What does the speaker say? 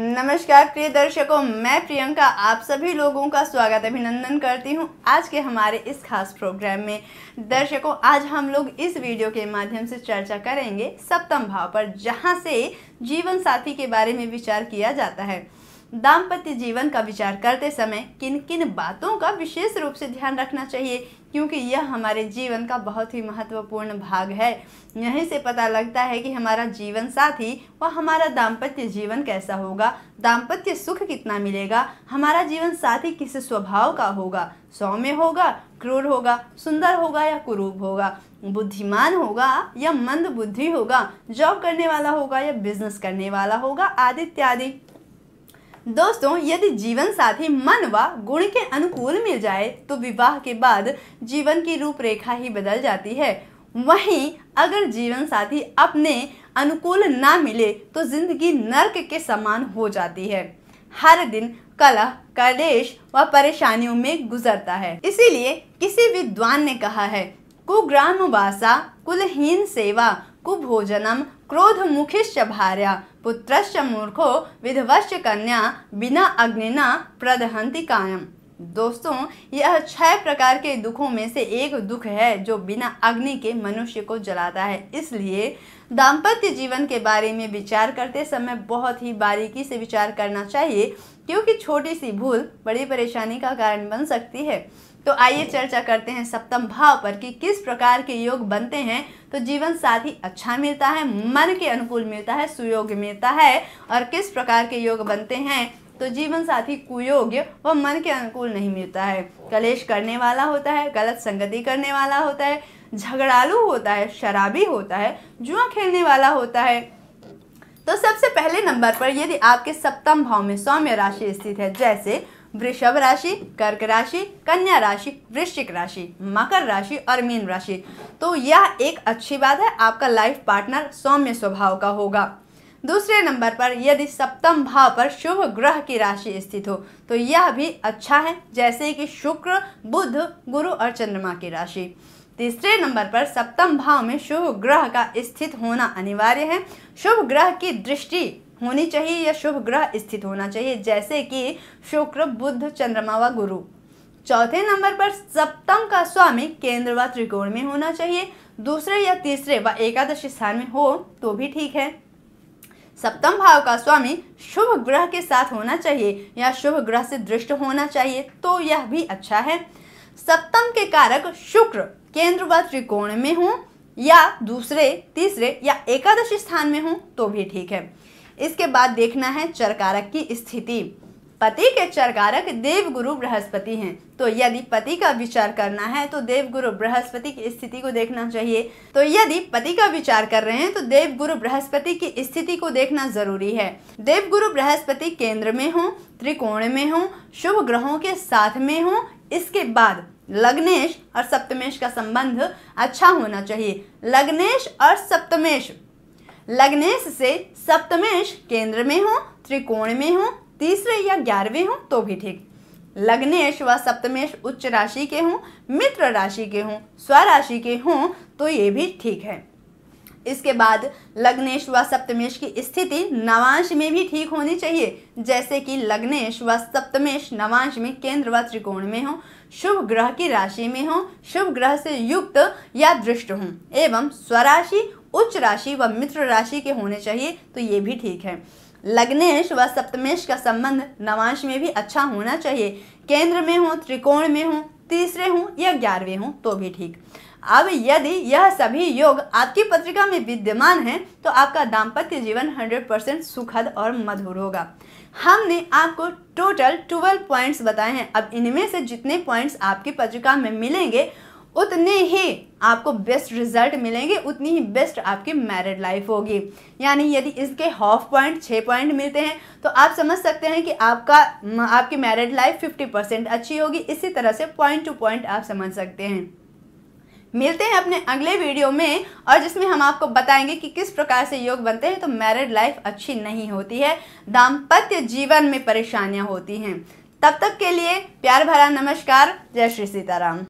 नमस्कार प्रिय दर्शकों मैं प्रियंका आप सभी लोगों का स्वागत अभिनंदन करती हूं आज के हमारे इस खास प्रोग्राम में दर्शकों आज हम लोग इस वीडियो के माध्यम से चर्चा करेंगे सप्तम भाव पर जहां से जीवन साथी के बारे में विचार किया जाता है दाम्पत्य जीवन का विचार करते समय किन किन बातों का विशेष रूप से ध्यान रखना चाहिए क्योंकि यह हमारे जीवन का बहुत ही महत्वपूर्ण भाग है यहीं से पता लगता है कि हमारा जीवन साथी व हमारा दाम्पत्य जीवन कैसा होगा दाम्पत्य सुख कितना मिलेगा हमारा जीवन साथी किस स्वभाव का होगा सौम्य होगा क्रूर होगा सुंदर होगा या कुरूप होगा बुद्धिमान होगा या मंद बुद्धि होगा जॉब करने वाला होगा या बिजनेस करने वाला होगा आदि इत्यादि दोस्तों यदि जीवन साथी मन व गुण के अनुकूल मिल जाए तो विवाह के बाद जीवन की रूपरेखा ही बदल जाती है वहीं अगर जीवन साथी अपने अनुकूल ना मिले तो जिंदगी नर्क के समान हो जाती है हर दिन कलह कलेश व परेशानियों में गुजरता है इसीलिए किसी विद्वान ने कहा है कुग्राम वासा कुलहीन सेवा कुभोजनम मुखिश्च भार्या पुत्रश्च मूर्खो विधवश्च कन्या बिना अग्निना प्रदहन्ति कायम दोस्तों यह छह प्रकार के दुखों में से एक दुख है जो बिना अग्नि के मनुष्य को जलाता है इसलिए दाम्पत्य जीवन के बारे में विचार करते समय बहुत ही बारीकी से विचार करना चाहिए क्योंकि छोटी सी भूल बड़ी परेशानी का कारण बन सकती है तो आइए चर्चा करते हैं सप्तम भाव पर कि किस प्रकार के योग बनते हैं तो जीवन साथी अच्छा मिलता है मन के अनुकूल मिलता है सुयोग मिलता है और किस प्रकार के योग बनते हैं तो जीवन साथी कुयोग्य व मन के अनुकूल नहीं मिलता है कलेश करने वाला होता है गलत संगति करने वाला होता है झगड़ालू होता है शराबी होता है जुआ खेलने वाला होता है तो सबसे पहले नंबर पर यदि आपके सप्तम भाव में सौम्य राशि स्थित है जैसे वृषभ राशि कर्क राशि कन्या राशि वृश्चिक राशि मकर राशि और मीन राशि तो यह एक अच्छी बात है आपका लाइफ पार्टनर सौम्य स्वभाव का होगा दूसरे नंबर पर यदि सप्तम भाव पर शुभ ग्रह की राशि स्थित हो तो यह भी अच्छा है जैसे कि शुक्र बुध गुरु और चंद्रमा की राशि तीसरे नंबर पर सप्तम भाव में शुभ ग्रह का स्थित होना अनिवार्य है शुभ ग्रह की दृष्टि होनी चाहिए या शुभ ग्रह स्थित होना चाहिए जैसे कि शुक्र बुध चंद्रमा व गुरु चौथे नंबर पर सप्तम का स्वामी केंद्र व त्रिकोण में होना चाहिए दूसरे या तीसरे व एकादश स्थान में हो तो भी ठीक है सप्तम भाव का स्वामी शुभ ग्रह के साथ होना चाहिए या शुभ ग्रह से दृष्ट होना चाहिए तो यह भी अच्छा है सप्तम के कारक शुक्र केंद्र व त्रिकोण में हों या दूसरे तीसरे या एकादशी स्थान में हों तो भी ठीक है इसके बाद देखना है चरकारक की स्थिति पति के चरकारक देव गुरु बृहस्पति हैं तो यदि पति का विचार करना है तो देव गुरु बृहस्पति की स्थिति को देखना चाहिए तो यदि पति का विचार कर रहे हैं तो गुरु बृहस्पति की स्थिति को देखना जरूरी है देव गुरु बृहस्पति केंद्र में हो त्रिकोण में हो शुभ ग्रहों के साथ में हो इसके बाद लग्नेश और सप्तमेश का संबंध अच्छा होना चाहिए लग्नेश और सप्तमेश लग्नेश से सप्तमेश केंद्र में हो त्रिकोण में हो तीसरे या ग्यारहवें हों तो भी ठीक लग्नेश व सप्तमेश उच्च राशि के हों मित्र राशि के हों स्वराशि के हों तो ये भी ठीक है इसके बाद लग्नेश व सप्तमेश की स्थिति नवांश में भी ठीक होनी चाहिए जैसे कि लग्नेश व सप्तमेश नवांश में केंद्र व त्रिकोण में हो शुभ ग्रह की राशि में हो शुभ ग्रह से युक्त या दृष्ट हों एवं स्वराशि उच्च राशि व मित्र राशि के होने चाहिए तो ये भी ठीक है लग्नेश व सप्तमेश का संबंध नवांश में भी अच्छा होना चाहिए केंद्र में हो त्रिकोण में हो तीसरे हो या ग्यारहवें हो तो भी ठीक अब यदि यह सभी योग आपकी पत्रिका में विद्यमान हैं तो आपका दाम्पत्य जीवन 100% सुखद और मधुर होगा हमने आपको टोटल 12 पॉइंट्स बताए हैं अब इनमें से जितने पॉइंट्स आपकी पत्रिका में मिलेंगे उतने ही आपको बेस्ट रिजल्ट मिलेंगे उतनी ही बेस्ट आपकी मैरिड लाइफ होगी यानी यदि इसके हाफ पॉइंट छः पॉइंट मिलते हैं तो आप समझ सकते हैं कि आपका आपकी मैरिड लाइफ फिफ्टी परसेंट अच्छी होगी इसी तरह से पॉइंट टू पॉइंट आप समझ सकते हैं मिलते हैं अपने अगले वीडियो में और जिसमें हम आपको बताएंगे कि किस प्रकार से योग बनते हैं तो मैरिड लाइफ अच्छी नहीं होती है दाम्पत्य जीवन में परेशानियां होती हैं तब तक के लिए प्यार भरा नमस्कार जय श्री सीताराम